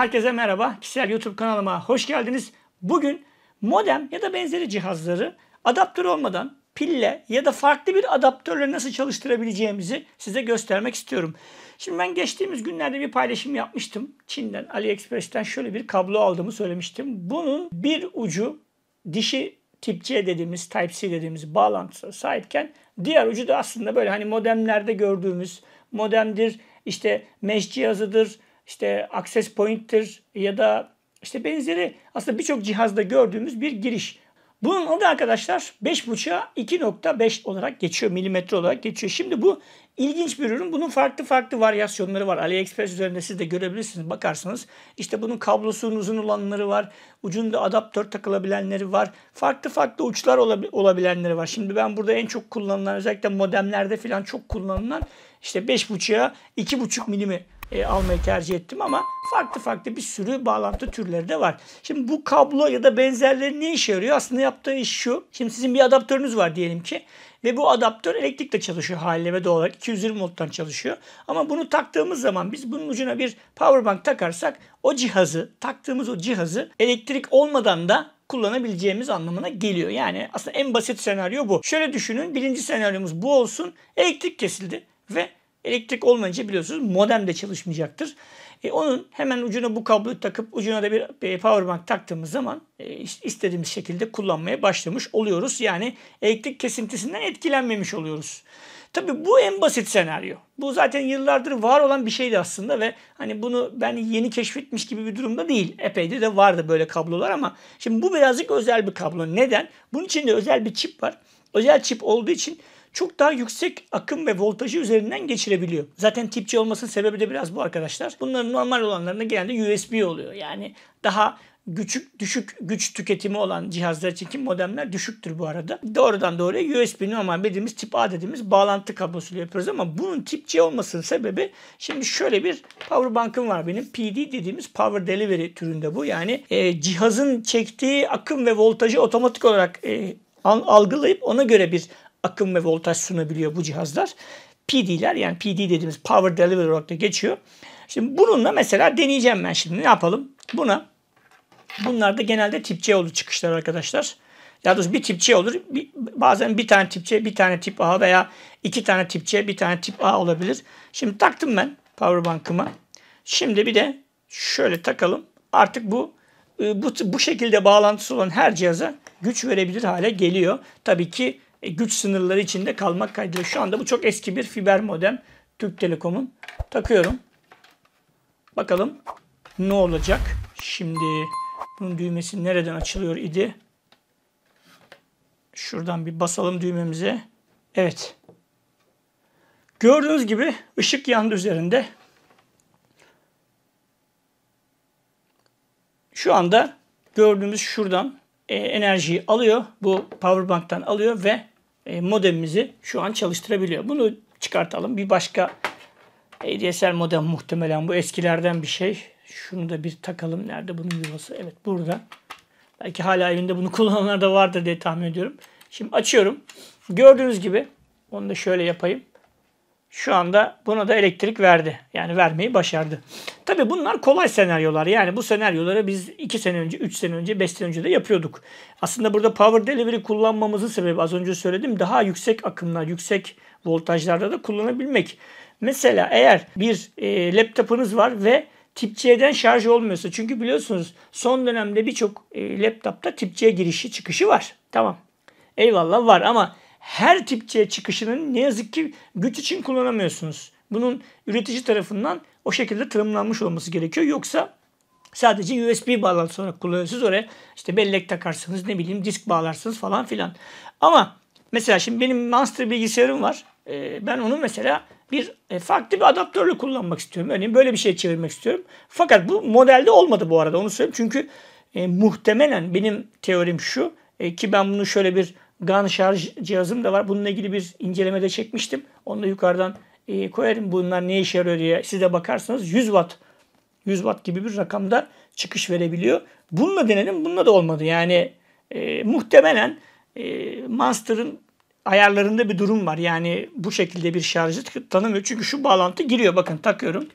Herkese merhaba. Kişisel YouTube kanalıma hoş geldiniz. Bugün modem ya da benzeri cihazları adaptör olmadan pille ya da farklı bir adaptörle nasıl çalıştırabileceğimizi size göstermek istiyorum. Şimdi ben geçtiğimiz günlerde bir paylaşım yapmıştım. Çin'den, AliExpress'ten şöyle bir kablo aldığımı söylemiştim. Bunun bir ucu dişi tip C dediğimiz, type C dediğimiz bağlantısına sahipken diğer ucu da aslında böyle hani modemlerde gördüğümüz modemdir, işte mesh cihazıdır, işte access point'tir ya da işte benzeri aslında birçok cihazda gördüğümüz bir giriş. Bunun adı arkadaşlar 5.5'a 2.5 olarak geçiyor. Milimetre olarak geçiyor. Şimdi bu ilginç bir ürün. Bunun farklı farklı varyasyonları var. AliExpress üzerinde siz de görebilirsiniz. Bakarsınız. İşte bunun kablosunun uzun olanları var. Ucunda adaptör takılabilenleri var. Farklı farklı uçlar olab olabilenleri var. Şimdi ben burada en çok kullanılan özellikle modemlerde falan çok kullanılan işte 5.5'a 2.5 milimetre e, almayı tercih ettim ama farklı farklı bir sürü bağlantı türleri de var. Şimdi bu kablo ya da benzerleri ne işe yarıyor? Aslında yaptığı iş şu. Şimdi sizin bir adaptörünüz var diyelim ki ve bu adaptör elektrikle çalışıyor haliyle doğal olarak 220 volttan çalışıyor. Ama bunu taktığımız zaman biz bunun ucuna bir power bank takarsak o cihazı taktığımız o cihazı elektrik olmadan da kullanabileceğimiz anlamına geliyor. Yani aslında en basit senaryo bu. Şöyle düşünün birinci senaryomuz bu olsun elektrik kesildi ve Elektrik olmayınca biliyorsunuz modem de çalışmayacaktır. E, onun hemen ucuna bu kabloyu takıp ucuna da bir power bank taktığımız zaman e, istediğimiz şekilde kullanmaya başlamış oluyoruz. Yani elektrik kesintisinden etkilenmemiş oluyoruz. Tabi bu en basit senaryo. Bu zaten yıllardır var olan bir şeydi aslında ve hani bunu ben yeni keşfetmiş gibi bir durumda değil. Epeydir de vardı böyle kablolar ama şimdi bu birazcık özel bir kablo. Neden? Bunun içinde özel bir çip var. Özel çip olduğu için çok daha yüksek akım ve voltajı üzerinden geçirebiliyor. Zaten tip C olmasının sebebi de biraz bu arkadaşlar. Bunların normal olanlarında genelde USB oluyor. Yani daha küçük düşük güç tüketimi olan cihazlar için ki modemler düşüktür bu arada. Doğrudan doğruya USB normal dediğimiz tip A dediğimiz bağlantı kablosuyla yapıyoruz ama bunun tip C olmasının sebebi şimdi şöyle bir power bank'ım var benim. PD dediğimiz power delivery türünde bu. Yani e, cihazın çektiği akım ve voltajı otomatik olarak e, algılayıp ona göre bir akım ve voltaj sunabiliyor bu cihazlar. PD'ler yani PD dediğimiz Power Delivery olarak da geçiyor. Şimdi bununla mesela deneyeceğim ben şimdi. Ne yapalım? Buna bunlar da genelde tip C olur çıkışlar arkadaşlar. Ya doğrusu bir tip C olur. Bir, bazen bir tane tip C, bir tane tip A veya iki tane tip C, bir tane tip A olabilir. Şimdi taktım ben power bank'ıma. Şimdi bir de şöyle takalım. Artık bu e, bu, bu şekilde bağlantısı olan her cihaza güç verebilir hale geliyor. Tabii ki e, güç sınırları içinde kalmak kaydıyla. Şu anda bu çok eski bir fiber modem. Türk Telekom'un. Takıyorum. Bakalım ne olacak. Şimdi bunun düğmesi nereden açılıyor idi? Şuradan bir basalım düğmemize. Evet. Gördüğünüz gibi ışık yandı üzerinde. Şu anda gördüğümüz şuradan e, enerjiyi alıyor. Bu powerbank'tan alıyor ve e, modemimizi şu an çalıştırabiliyor. Bunu çıkartalım. Bir başka ADSL modem muhtemelen bu eskilerden bir şey. Şunu da bir takalım. Nerede bunun yuvası? Evet burada. Belki hala evinde bunu kullananlar da vardır diye tahmin ediyorum. Şimdi açıyorum. Gördüğünüz gibi onu da şöyle yapayım. Şu anda buna da elektrik verdi. Yani vermeyi başardı. Tabii bunlar kolay senaryolar. Yani bu senaryoları biz 2 sene önce, 3 sene önce, 5 sene önce de yapıyorduk. Aslında burada power delivery kullanmamızın sebebi az önce söyledim. Daha yüksek akımlar, yüksek voltajlarda da kullanabilmek. Mesela eğer bir e, laptopunuz var ve tip C'den şarj olmuyorsa. Çünkü biliyorsunuz son dönemde birçok e, laptopta tip C girişi çıkışı var. Tamam. Eyvallah var ama her tipçiye çıkışının ne yazık ki güç için kullanamıyorsunuz. Bunun üretici tarafından o şekilde tanımlanmış olması gerekiyor. Yoksa sadece USB bağlantısı olarak kullanıyorsunuz. Oraya işte bellek takarsınız ne bileyim disk bağlarsınız falan filan. Ama mesela şimdi benim Monster bilgisayarım var. Ee, ben onu mesela bir e, farklı bir adaptörle kullanmak istiyorum. Örneğin böyle bir şey çevirmek istiyorum. Fakat bu modelde olmadı bu arada onu söyleyeyim. Çünkü e, muhtemelen benim teorim şu e, ki ben bunu şöyle bir GAN şarj cihazım da var. Bununla ilgili bir inceleme de çekmiştim. Onu da yukarıdan e, koyarım. Bunlar ne işe yarıyor diye siz de bakarsanız 100 watt 100 watt gibi bir rakamda çıkış verebiliyor. Bununla denedim. Bununla da olmadı. Yani e, muhtemelen e, Monster'ın ayarlarında bir durum var. Yani bu şekilde bir şarjı tanımıyor. Çünkü şu bağlantı giriyor. Bakın takıyorum.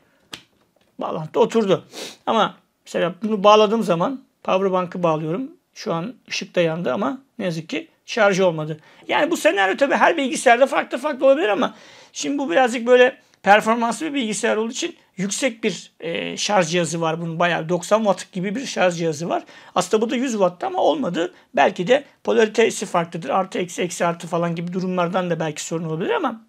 Bağlantı oturdu. Ama mesela bunu bağladığım zaman powerbank'ı bağlıyorum. Şu an ışık da yandı ama ne yazık ki şarj olmadı. Yani bu senaryo tabii her bilgisayarda farklı farklı olabilir ama şimdi bu birazcık böyle performanslı bir bilgisayar olduğu için yüksek bir e, şarj cihazı var bunun bayağı 90 watt gibi bir şarj cihazı var. Aslında bu da 100 watt ama olmadı. Belki de polaritesi farklıdır. Artı eksi eksi artı falan gibi durumlardan da belki sorun olabilir ama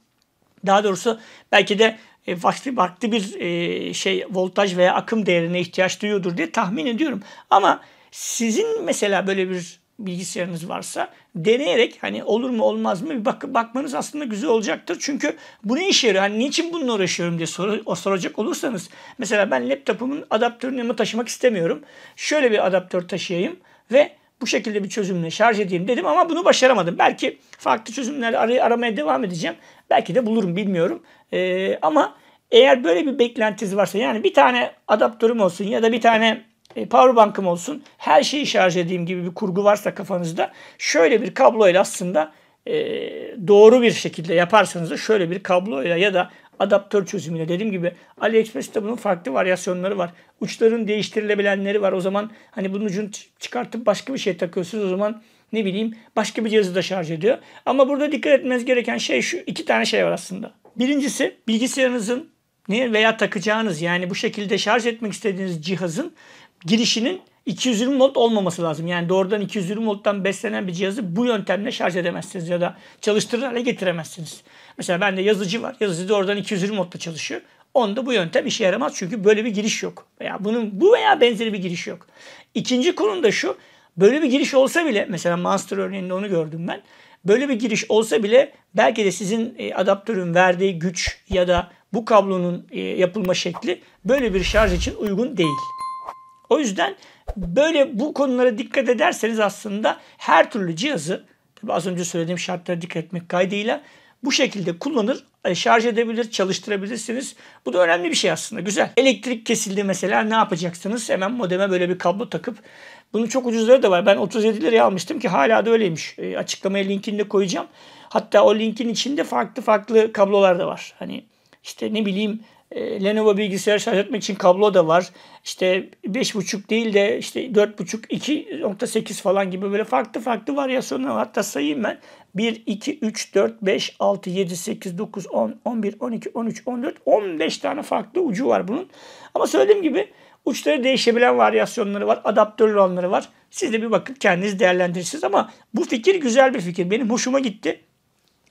daha doğrusu belki de e, farklı farklı bir e, şey voltaj veya akım değerine ihtiyaç duyuyordur diye tahmin ediyorum. Ama sizin mesela böyle bir bilgisayarınız varsa deneyerek hani olur mu olmaz mı bir bak bakmanız aslında güzel olacaktır. Çünkü bu ne işe yarıyor? Hani niçin bununla uğraşıyorum diye sor o soracak olursanız mesela ben laptopumun adaptörünü yanıma taşımak istemiyorum. Şöyle bir adaptör taşıyayım ve bu şekilde bir çözümle şarj edeyim dedim ama bunu başaramadım. Belki farklı çözümler ar- aramaya devam edeceğim. Belki de bulurum bilmiyorum. Ee, ama eğer böyle bir beklentiniz varsa yani bir tane adaptörüm olsun ya da bir tane e, power bank'ım olsun. Her şeyi şarj edeyim gibi bir kurgu varsa kafanızda şöyle bir kabloyla aslında e, doğru bir şekilde yaparsanız da şöyle bir kabloyla ya da adaptör çözümüyle dediğim gibi AliExpress'te bunun farklı varyasyonları var. Uçların değiştirilebilenleri var. O zaman hani bunun ucunu çıkartıp başka bir şey takıyorsunuz. O zaman ne bileyim başka bir cihazı da şarj ediyor. Ama burada dikkat etmeniz gereken şey şu iki tane şey var aslında. Birincisi bilgisayarınızın ne veya takacağınız yani bu şekilde şarj etmek istediğiniz cihazın girişinin 220 volt olmaması lazım. Yani doğrudan 220 volttan beslenen bir cihazı bu yöntemle şarj edemezsiniz ya da çalıştırır hale getiremezsiniz. Mesela bende yazıcı var. Yazıcı doğrudan 220 voltla çalışıyor. Onda bu yöntem işe yaramaz çünkü böyle bir giriş yok. Veya bunun bu veya benzeri bir giriş yok. İkinci konu da şu. Böyle bir giriş olsa bile mesela Monster örneğinde onu gördüm ben. Böyle bir giriş olsa bile belki de sizin e, adaptörün verdiği güç ya da bu kablonun e, yapılma şekli böyle bir şarj için uygun değil. O yüzden böyle bu konulara dikkat ederseniz aslında her türlü cihazı tabi az önce söylediğim şartlara dikkat etmek kaydıyla bu şekilde kullanır, e, şarj edebilir, çalıştırabilirsiniz. Bu da önemli bir şey aslında. Güzel. Elektrik kesildi mesela ne yapacaksınız? Hemen modeme böyle bir kablo takıp bunun çok ucuzları da var. Ben 37 liraya almıştım ki hala da öyleymiş. E, açıklamaya linkini de koyacağım. Hatta o linkin içinde farklı farklı kablolar da var. Hani işte ne bileyim e, Lenovo bilgisayar şarj etmek için kablo da var. İşte 5.5 değil de işte 4.5, 2.8 falan gibi böyle farklı farklı varyasyonlar var. Hatta sayayım ben. 1, 2, 3, 4, 5, 6, 7, 8, 9, 10, 11, 12, 13, 14, 15 tane farklı ucu var bunun. Ama söylediğim gibi uçları değişebilen varyasyonları var. Adaptörlü olanları var. Siz de bir bakıp kendiniz değerlendirirsiniz ama bu fikir güzel bir fikir. Benim hoşuma gitti.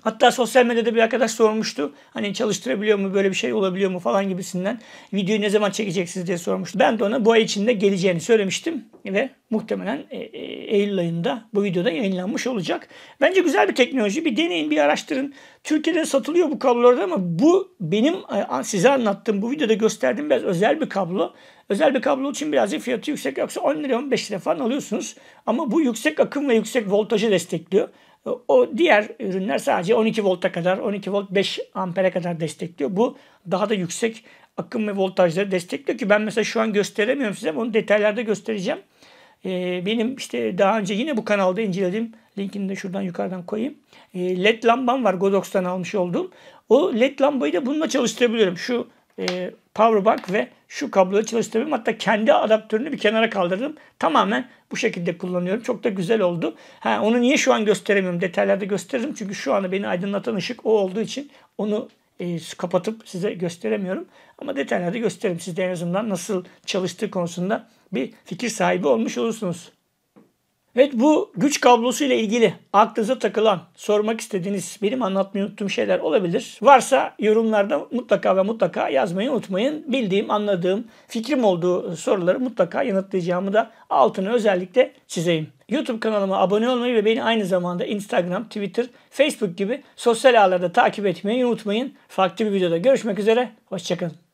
Hatta sosyal medyada bir arkadaş sormuştu. Hani çalıştırabiliyor mu böyle bir şey olabiliyor mu falan gibisinden. Videoyu ne zaman çekeceksiniz diye sormuştu. Ben de ona bu ay içinde geleceğini söylemiştim. Ve muhtemelen e, e, Eylül ayında bu videoda yayınlanmış olacak. Bence güzel bir teknoloji. Bir deneyin, bir araştırın. Türkiye'de satılıyor bu kablolarda ama bu benim e, size anlattığım, bu videoda gösterdiğim biraz özel bir kablo. Özel bir kablo için birazcık fiyatı yüksek. Yoksa 10 lira 15 lira falan alıyorsunuz. Ama bu yüksek akım ve yüksek voltajı destekliyor. O diğer ürünler sadece 12 volta kadar, 12 volt 5 ampere kadar destekliyor. Bu daha da yüksek akım ve voltajları destekliyor ki ben mesela şu an gösteremiyorum size. Onu detaylarda göstereceğim. Ee, benim işte daha önce yine bu kanalda incelediğim linkini de şuradan yukarıdan koyayım. Ee, LED lambam var Godox'tan almış olduğum. O LED lambayı da bununla çalıştırabiliyorum. Şu e, Powerbank ve şu kabloyu çalıştırabilirim. Hatta kendi adaptörünü bir kenara kaldırdım. Tamamen bu şekilde kullanıyorum. Çok da güzel oldu. Ha, onu niye şu an gösteremiyorum? Detaylarda gösteririm. Çünkü şu anda beni aydınlatan ışık o olduğu için onu e, kapatıp size gösteremiyorum. Ama detaylarda gösteririm. Siz de en azından nasıl çalıştığı konusunda bir fikir sahibi olmuş olursunuz. Evet bu güç kablosu ile ilgili aklınıza takılan, sormak istediğiniz, benim anlatmayı unuttuğum şeyler olabilir. Varsa yorumlarda mutlaka ve mutlaka yazmayı unutmayın. Bildiğim, anladığım, fikrim olduğu soruları mutlaka yanıtlayacağımı da altını özellikle çizeyim. YouTube kanalıma abone olmayı ve beni aynı zamanda Instagram, Twitter, Facebook gibi sosyal ağlarda takip etmeyi unutmayın. Farklı bir videoda görüşmek üzere. Hoşçakalın.